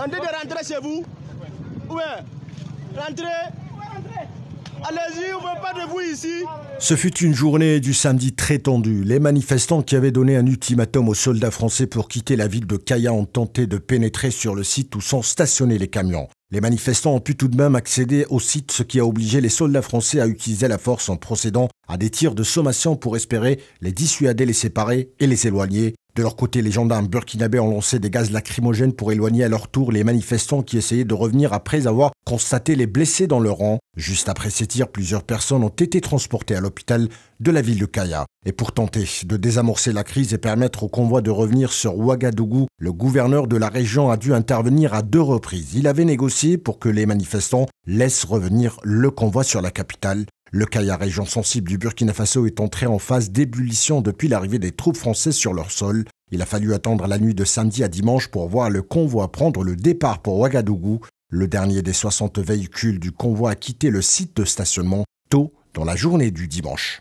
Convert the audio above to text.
On de rentrer chez vous, rentrez. Allez-y, on pas de vous ici. Ce fut une journée du samedi très tendue. Les manifestants qui avaient donné un ultimatum aux soldats français pour quitter la ville de Kaya ont tenté de pénétrer sur le site où sont stationnés les camions. Les manifestants ont pu tout de même accéder au site, ce qui a obligé les soldats français à utiliser la force en procédant à des tirs de sommation pour espérer les dissuader, les séparer et les éloigner de leur côté, les gendarmes burkinabés ont lancé des gaz lacrymogènes pour éloigner à leur tour les manifestants qui essayaient de revenir après avoir constaté les blessés dans leur rang. Juste après ces tirs, plusieurs personnes ont été transportées à l'hôpital de la ville de Kaya. Et pour tenter de désamorcer la crise et permettre au convoi de revenir sur Ouagadougou, le gouverneur de la région a dû intervenir à deux reprises. Il avait négocié pour que les manifestants laissent revenir le convoi sur la capitale. Le Kaya, région sensible du Burkina Faso, est entré en phase d'ébullition depuis l'arrivée des troupes françaises sur leur sol. Il a fallu attendre la nuit de samedi à dimanche pour voir le convoi prendre le départ pour Ouagadougou. Le dernier des 60 véhicules du convoi a quitté le site de stationnement tôt dans la journée du dimanche.